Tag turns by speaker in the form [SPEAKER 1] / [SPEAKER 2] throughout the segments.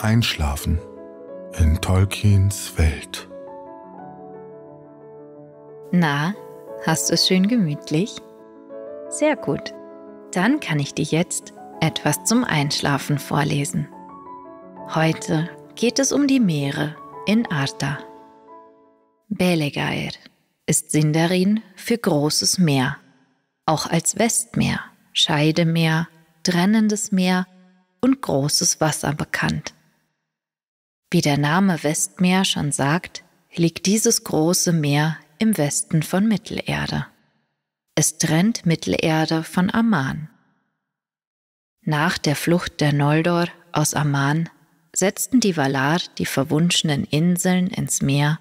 [SPEAKER 1] Einschlafen in Tolkiens Welt. Na, hast du es schön gemütlich? Sehr gut. Dann kann ich dir jetzt etwas zum Einschlafen vorlesen. Heute geht es um die Meere in Arda. Belegair ist Sindarin für großes Meer, auch als Westmeer, Scheidemeer, Trennendes Meer und großes Wasser bekannt. Wie der Name Westmeer schon sagt, liegt dieses große Meer im Westen von Mittelerde. Es trennt Mittelerde von Amman. Nach der Flucht der Noldor aus Amman setzten die Valar die verwunschenen Inseln ins Meer,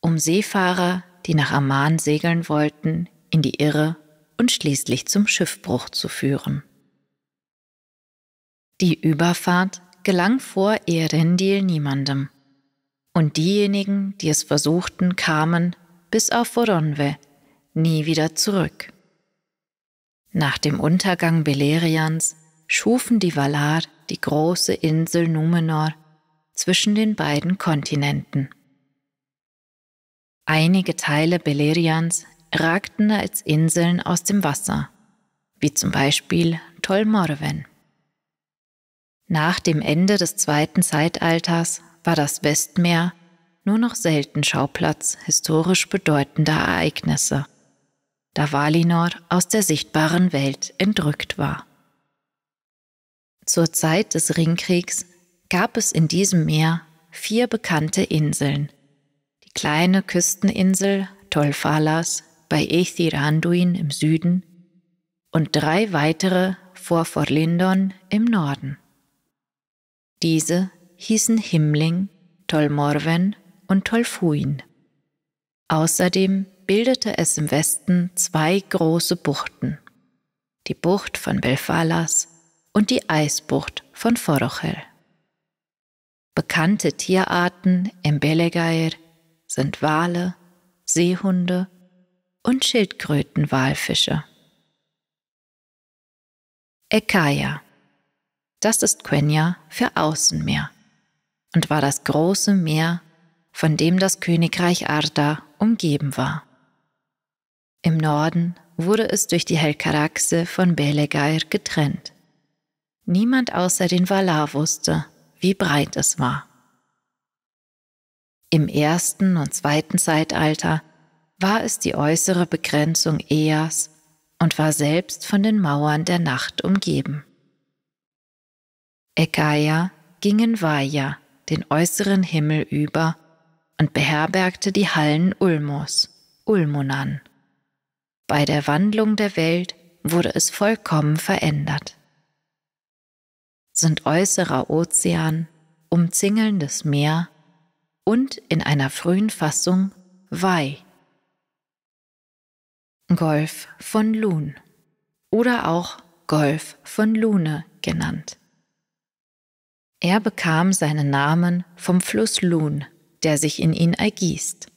[SPEAKER 1] um Seefahrer, die nach Amman segeln wollten, in die Irre und schließlich zum Schiffbruch zu führen. Die Überfahrt gelang vor Erendil niemandem. Und diejenigen, die es versuchten, kamen, bis auf Voronwe, nie wieder zurück. Nach dem Untergang Beleriands schufen die Valar die große Insel Numenor zwischen den beiden Kontinenten. Einige Teile Beleriands ragten als Inseln aus dem Wasser, wie zum Beispiel Tolmorven. Nach dem Ende des zweiten Zeitalters war das Westmeer nur noch selten Schauplatz historisch bedeutender Ereignisse, da Valinor aus der sichtbaren Welt entrückt war. Zur Zeit des Ringkriegs gab es in diesem Meer vier bekannte Inseln. Die kleine Küsteninsel Tolfalas bei Ethiranduin im Süden und drei weitere vor Forlindon im Norden. Diese hießen Himmling, Tolmorven und Tolfuin. Außerdem bildete es im Westen zwei große Buchten, die Bucht von Belfalas und die Eisbucht von Forochel. Bekannte Tierarten im Belegair sind Wale, Seehunde und Schildkrötenwalfische. Ekaya das ist Quenya für Außenmeer und war das große Meer, von dem das Königreich Arda umgeben war. Im Norden wurde es durch die Helkaraxe von Belegair getrennt. Niemand außer den Valar wusste, wie breit es war. Im ersten und zweiten Zeitalter war es die äußere Begrenzung Eas und war selbst von den Mauern der Nacht umgeben. Ägaia gingen Vaia, den äußeren Himmel, über und beherbergte die Hallen Ulmos, Ulmunan. Bei der Wandlung der Welt wurde es vollkommen verändert. Sind äußerer Ozean, umzingelndes Meer und in einer frühen Fassung Wei. Golf von Lun oder auch Golf von Lune genannt. Er bekam seinen Namen vom Fluss Lun, der sich in ihn ergießt.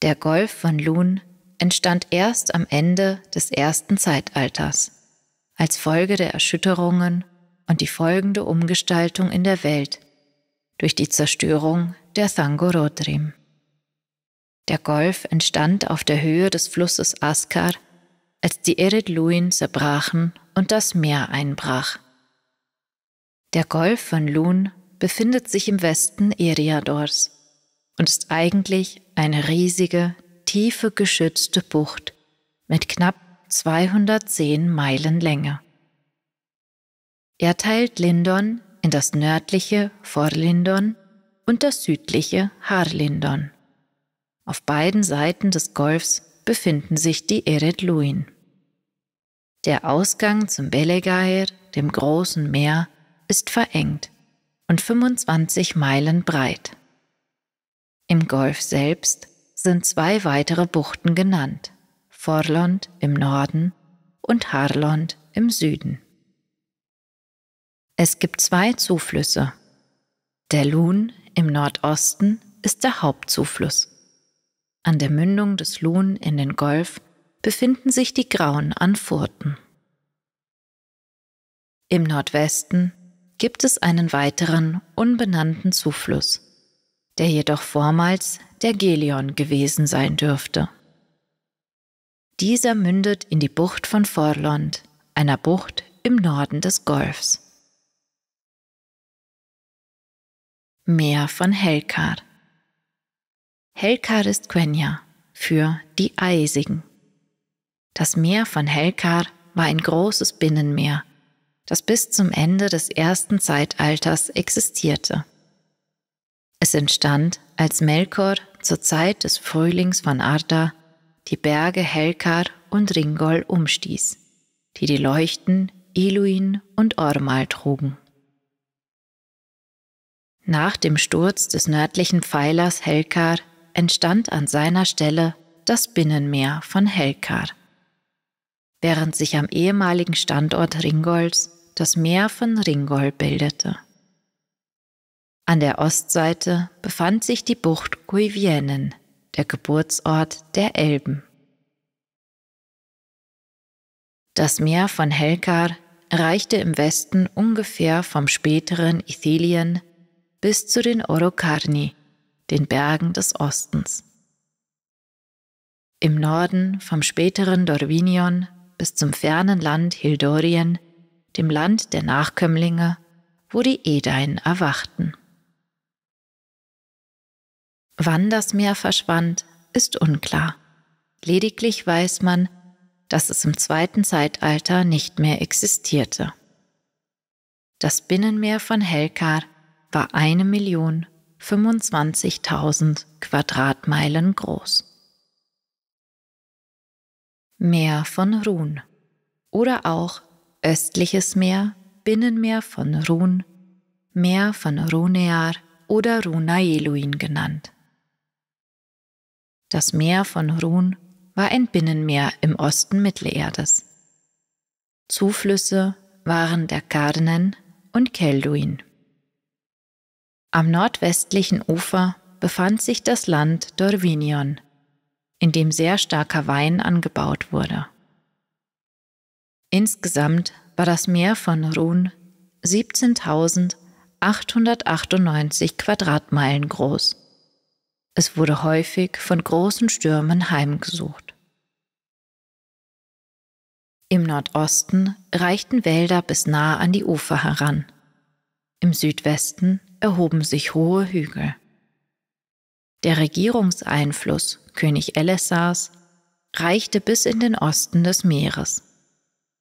[SPEAKER 1] Der Golf von Lun entstand erst am Ende des ersten Zeitalters, als Folge der Erschütterungen und die folgende Umgestaltung in der Welt durch die Zerstörung der Thangorodrim. Der Golf entstand auf der Höhe des Flusses Askar, als die Eredluin zerbrachen und das Meer einbrach. Der Golf von Lun befindet sich im Westen Eriadors und ist eigentlich eine riesige, tiefe geschützte Bucht mit knapp 210 Meilen Länge. Er teilt Lindon in das nördliche Vorlindon und das südliche Harlindon. Auf beiden Seiten des Golfs befinden sich die Eredluin. Der Ausgang zum Belegair, dem großen Meer, ist verengt und 25 Meilen breit. Im Golf selbst sind zwei weitere Buchten genannt, Forlond im Norden und Harlond im Süden. Es gibt zwei Zuflüsse. Der Lun im Nordosten ist der Hauptzufluss. An der Mündung des Lun in den Golf befinden sich die Grauen an Furten. Im Nordwesten gibt es einen weiteren unbenannten Zufluss, der jedoch vormals der Gelion gewesen sein dürfte. Dieser mündet in die Bucht von Forlond, einer Bucht im Norden des Golfs. Meer von Helkar Helkar ist Quenya für die Eisigen. Das Meer von Helkar war ein großes Binnenmeer, das bis zum Ende des ersten Zeitalters existierte. Es entstand, als Melkor zur Zeit des Frühlings von Arda die Berge Helkar und Ringol umstieß, die die Leuchten Iluin und Ormal trugen. Nach dem Sturz des nördlichen Pfeilers Helkar entstand an seiner Stelle das Binnenmeer von Helkar während sich am ehemaligen Standort Ringolds das Meer von Ringol bildete. An der Ostseite befand sich die Bucht Guivienen, der Geburtsort der Elben. Das Meer von Helkar reichte im Westen ungefähr vom späteren Ithilien bis zu den Orokarni, den Bergen des Ostens. Im Norden vom späteren Dorvinion bis zum fernen Land Hildorien, dem Land der Nachkömmlinge, wo die Edain erwachten. Wann das Meer verschwand, ist unklar. Lediglich weiß man, dass es im zweiten Zeitalter nicht mehr existierte. Das Binnenmeer von Helkar war 1.025.000 Quadratmeilen groß. Meer von Run oder auch östliches Meer, Binnenmeer von Run, Meer von Runear oder Runaeluin genannt. Das Meer von Run war ein Binnenmeer im Osten Mittelerdes. Zuflüsse waren der Karnen und Kelduin. Am nordwestlichen Ufer befand sich das Land Dorvinion, in dem sehr starker Wein angebaut wurde. Insgesamt war das Meer von Run 17.898 Quadratmeilen groß. Es wurde häufig von großen Stürmen heimgesucht. Im Nordosten reichten Wälder bis nah an die Ufer heran. Im Südwesten erhoben sich hohe Hügel. Der Regierungseinfluss König Elessars, reichte bis in den Osten des Meeres.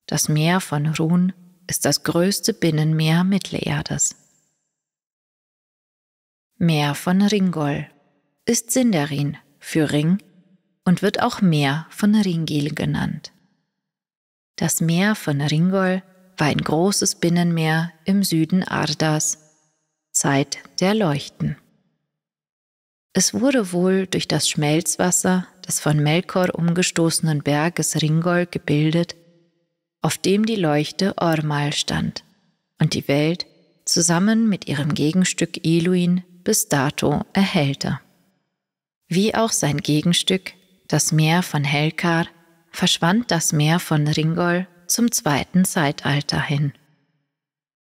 [SPEAKER 1] Das Meer von Run ist das größte Binnenmeer Mittelerdes. Meer von Ringol ist Sinderin für Ring und wird auch Meer von Ringil genannt. Das Meer von Ringol war ein großes Binnenmeer im Süden Ardas, Zeit der Leuchten. Es wurde wohl durch das Schmelzwasser des von Melkor umgestoßenen Berges Ringol gebildet, auf dem die Leuchte Ormal stand und die Welt zusammen mit ihrem Gegenstück Eluin bis dato erhellte. Wie auch sein Gegenstück, das Meer von Helkar, verschwand das Meer von Ringol zum zweiten Zeitalter hin.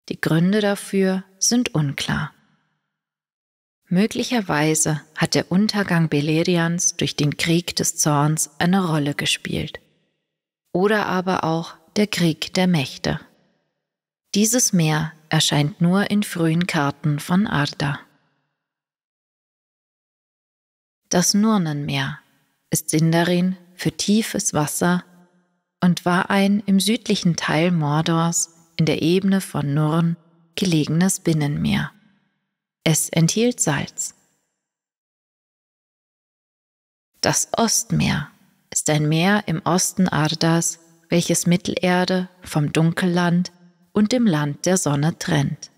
[SPEAKER 1] Die Gründe dafür sind unklar. Möglicherweise hat der Untergang Beleriands durch den Krieg des Zorns eine Rolle gespielt. Oder aber auch der Krieg der Mächte. Dieses Meer erscheint nur in frühen Karten von Arda. Das Nurnenmeer ist Sindarin für tiefes Wasser und war ein im südlichen Teil Mordors in der Ebene von Nurn gelegenes Binnenmeer. Es enthielt Salz. Das Ostmeer ist ein Meer im Osten Ardas, welches Mittelerde vom Dunkelland und dem Land der Sonne trennt.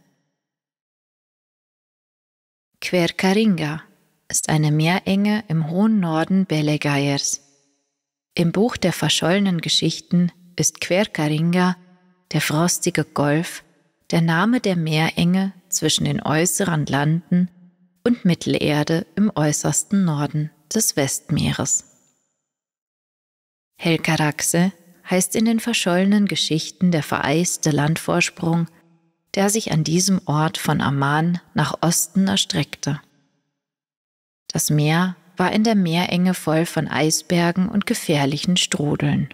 [SPEAKER 1] Quercaringa ist eine Meerenge im hohen Norden Belegairs. Im Buch der verschollenen Geschichten ist Quercaringa, der frostige Golf, der Name der Meerenge zwischen den äußeren Landen und Mittelerde im äußersten Norden des Westmeeres. Helkaraxe heißt in den verschollenen Geschichten der vereiste Landvorsprung, der sich an diesem Ort von Amman nach Osten erstreckte. Das Meer war in der Meerenge voll von Eisbergen und gefährlichen Strudeln.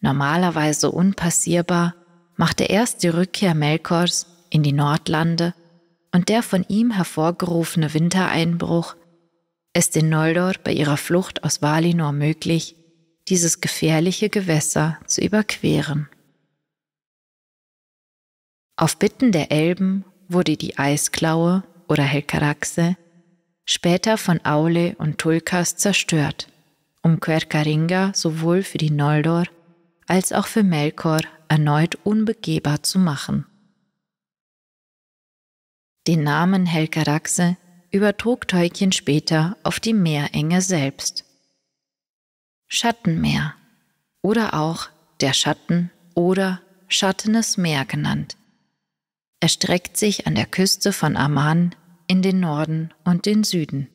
[SPEAKER 1] Normalerweise unpassierbar machte erst die Rückkehr Melkors in die Nordlande und der von ihm hervorgerufene Wintereinbruch es den Noldor bei ihrer Flucht aus Valinor möglich, dieses gefährliche Gewässer zu überqueren. Auf Bitten der Elben wurde die Eisklaue oder Helkaraxe später von Aule und Tulkas zerstört, um Quercaringa sowohl für die Noldor als auch für Melkor erneut unbegehbar zu machen. Den Namen Helkaraxe übertrug Tolkien später auf die Meerenge selbst. Schattenmeer oder auch der Schatten oder Schattenes Meer genannt. Erstreckt sich an der Küste von Amman in den Norden und den Süden.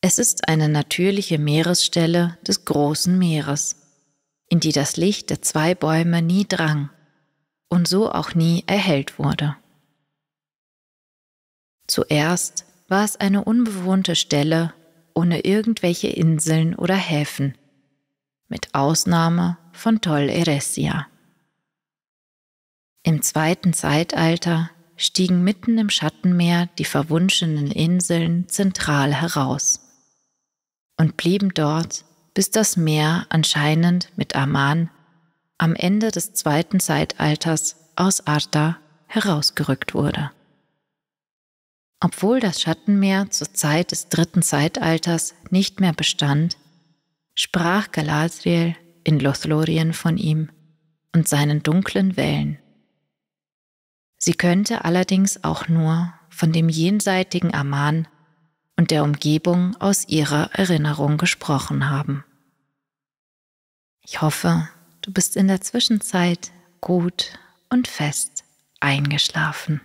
[SPEAKER 1] Es ist eine natürliche Meeresstelle des großen Meeres in die das Licht der zwei Bäume nie drang und so auch nie erhellt wurde. Zuerst war es eine unbewohnte Stelle ohne irgendwelche Inseln oder Häfen, mit Ausnahme von Tol Eressia. Im zweiten Zeitalter stiegen mitten im Schattenmeer die verwunschenen Inseln zentral heraus und blieben dort bis das Meer anscheinend mit Aman am Ende des zweiten Zeitalters aus Arta herausgerückt wurde. Obwohl das Schattenmeer zur Zeit des dritten Zeitalters nicht mehr bestand, sprach Galadriel in Lothlorien von ihm und seinen dunklen Wellen. Sie könnte allerdings auch nur von dem jenseitigen Aman und der Umgebung aus ihrer Erinnerung gesprochen haben. Ich hoffe, du bist in der Zwischenzeit gut und fest eingeschlafen.